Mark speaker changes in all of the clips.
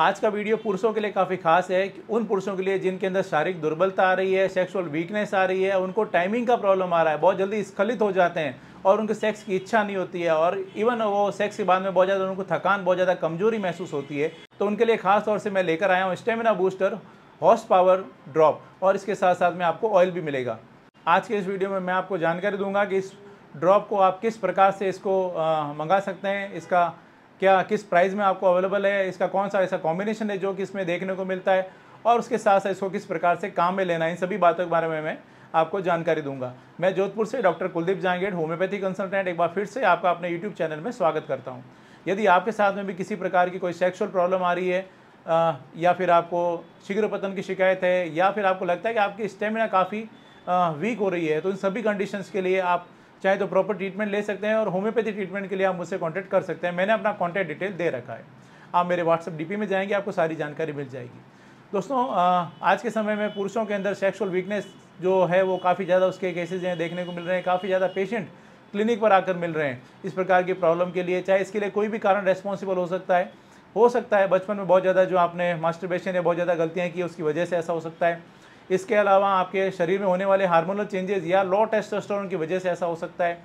Speaker 1: आज का वीडियो पुरुषों के लिए काफ़ी खास है कि उन पुरुषों के लिए जिनके अंदर शारीरिक दुर्बलता आ रही है सेक्सुअल वीकनेस आ रही है उनको टाइमिंग का प्रॉब्लम आ रहा है बहुत जल्दी स्खलित हो जाते हैं और उनके सेक्स की इच्छा नहीं होती है और इवन वो सेक्स के बाद में बहुत ज़्यादा उनको थकान बहुत ज़्यादा कमजोरी महसूस होती है तो उनके लिए खास तौर से मैं लेकर आया हूँ stamina booster horse power drop और इसके साथ साथ में आपको ऑयल भी मिलेगा आज के इस वीडियो में मैं आपको जानकारी दूंगा कि इस ड्रॉप को आप किस प्रकार से इसको मंगा सकते हैं इसका क्या किस प्राइस में आपको अवेलेबल है इसका कौन सा ऐसा कॉम्बिनेशन है जो कि इसमें देखने को मिलता है और उसके साथ साथ इसको किस प्रकार से काम में लेना है इन सभी बातों के बारे में मैं आपको जानकारी दूंगा मैं जोधपुर से doctor Kuldeep Jangid homeopathy consultant एक बार फिर से आपका अपने यूट्यूब चैनल में स्वागत करता हूँ यदि आपके साथ में भी किसी प्रकार की कोई सेक्शुअल प्रॉब्लम आ रही है आ, या फिर आपको शीघ्र पतन की शिकायत है या फिर आपको लगता है कि आपकी स्टेमिना काफ़ी वीक हो रही है तो इन सभी कंडीशंस के लिए आप चाहे तो प्रॉपर ट्रीटमेंट ले सकते हैं और होम्योपैथी ट्रीटमेंट के लिए आप मुझसे कॉन्टैक्ट कर सकते हैं मैंने अपना कॉन्टैक्ट डिटेल दे रखा है आप मेरे व्हाट्सअप डी में जाएंगे आपको सारी जानकारी मिल जाएगी दोस्तों आज के समय में पुरुषों के अंदर सेक्सुअल वीकनेस जो है वो काफ़ी ज़्यादा उसके केसेज हैं देखने को मिल रहे हैं काफ़ी ज़्यादा पेशेंट क्लिनिक पर आकर मिल रहे हैं इस प्रकार की प्रॉब्लम के लिए चाहे इसके लिए कोई भी कारण रेस्पॉन्सिबल हो सकता है हो सकता है बचपन में बहुत ज़्यादा जो आपने मास्टरबेशन या बहुत ज़्यादा गलतियाँ की उसकी वजह से ऐसा हो सकता है इसके अलावा आपके शरीर में होने वाले हार्मोनल चेंजेस या लो टेस्टोस्टेरोन की वजह से ऐसा हो सकता है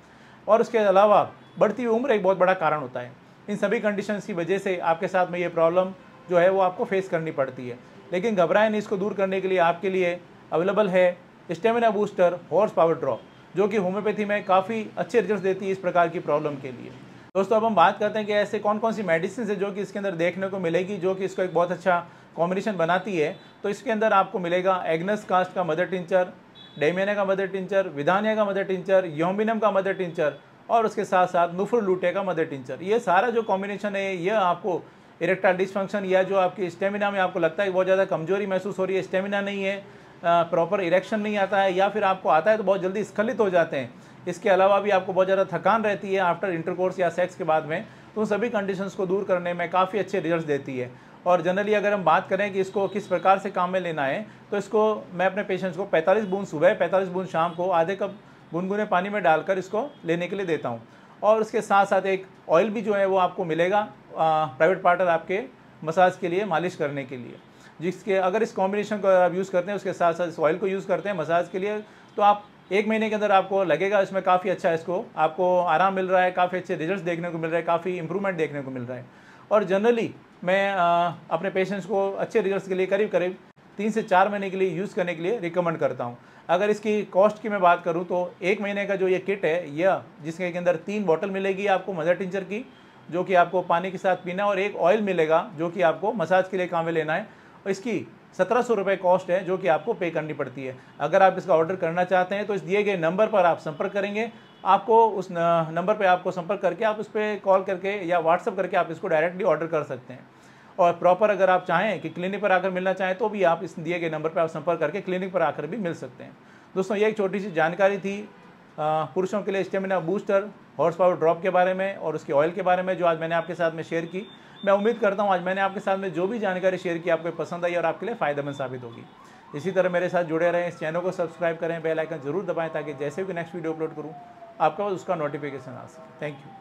Speaker 1: और उसके अलावा बढ़ती हुई उम्र एक बहुत बड़ा कारण होता है इन सभी कंडीशंस की वजह से आपके साथ में ये प्रॉब्लम जो है वो आपको फेस करनी पड़ती है लेकिन घबराएं नहीं इसको दूर करने के लिए आपके लिए अवेलेबल है stamina booster horse power drop जो कि होम्योपैथी में काफ़ी अच्छे रिजल्ट देती है इस प्रकार की प्रॉब्लम के लिए दोस्तों अब हम बात करते हैं कि ऐसे कौन कौन सी मेडिसिन है जो कि इसके अंदर देखने को मिलेगी जो कि इसको एक बहुत अच्छा कॉम्बिनेशन बनाती है तो इसके अंदर आपको मिलेगा एग्नस कास्ट का मदर टिंचर डेमेना का मदर टिंचर विधानिया का मदर टिंचर योमिनम का मदर टिंचर और उसके साथ साथ नुफर लूटे का मदर टिंचर ये सारा जो कॉम्बिनेशन है यह आपको इरेक्टाइल डिसफंक्शन या जो आपकी स्टेमिना में आपको लगता है कि बहुत ज़्यादा कमजोरी महसूस हो रही है स्टेमिना नहीं है प्रॉपर इरेक्शन नहीं आता है या फिर आपको आता है तो बहुत जल्दी स्खलित हो जाते हैं इसके अलावा भी आपको बहुत ज़्यादा थकान रहती है आफ्टर इंटरकोर्स या सेक्स के बाद में तो उन सभी कंडीशंस को दूर करने में काफ़ी अच्छे रिजल्ट देती है और जनरली अगर हम बात करें कि इसको किस प्रकार से काम में लेना है तो इसको मैं अपने पेशेंट्स को पैंतालीस बूंद सुबह पैंतालीस बूंद शाम को आधे कप गुनगुने पानी में डालकर इसको लेने के लिए देता हूँ और उसके साथ साथ एक ऑयल भी जो है वो आपको मिलेगा प्राइवेट पार्टनर आपके मसाज के लिए मालिश करने के लिए जिसके अगर इस कॉम्बिनेशन को आप यूज़ करते हैं उसके साथ साथ इस ऑयल को यूज़ करते हैं मसाज के लिए तो आप एक महीने के अंदर आपको लगेगा इसमें काफ़ी अच्छा इसको आपको आराम मिल रहा है काफ़ी अच्छे रिजल्ट देखने को मिल रहे हैं काफ़ी इंप्रूवमेंट देखने को मिल रहा है और जनरली मैं आ, अपने पेशेंट्स को अच्छे रिजल्ट के लिए करीब करीब तीन से चार महीने के लिए यूज़ करने के लिए रिकमेंड करता हूँ अगर इसकी कॉस्ट की मैं बात करूँ तो एक महीने का जो ये किट है यह जिसके अंदर तीन बॉटल मिलेगी आपको मदर टिंचर की जो कि आपको पानी के साथ पीना और एक ऑयल मिलेगा जो कि आपको मसाज के लिए काम में लेना है इसकी सत्रह सौ रुपये कॉस्ट है जो कि आपको पे करनी पड़ती है अगर आप इसका ऑर्डर करना चाहते हैं तो इस दिए गए नंबर पर आप संपर्क करेंगे आपको उस नंबर पर आपको संपर्क करके आप उस पर कॉल करके या व्हाट्सअप करके आप इसको डायरेक्टली ऑर्डर कर सकते हैं और प्रॉपर अगर आप चाहें कि क्लिनिक पर आकर मिलना चाहें तो भी आप इस दिए गए नंबर पर आप संपर्क करके क्लिनिक पर आकर भी मिल सकते हैं दोस्तों ये एक छोटी सी जानकारी थी पुरुषों के लिए stamina booster horse power drop के बारे में और उसके ऑयल के बारे में जो आज मैंने आपके साथ में शेयर की मैं उम्मीद करता हूँ आज मैंने आपके साथ में जो भी जानकारी शेयर की आपको पसंद आई और आपके लिए फ़ायदेमंद साबित होगी इसी तरह मेरे साथ जुड़े रहें इस चैनल को सब्सक्राइब करें बेल आइकन जरूर दबाएं ताकि जैसे भी नेक्स्ट वीडियो अपलोड करूँ आपका उसका नोटिफिकेशन आ सके थैंक यू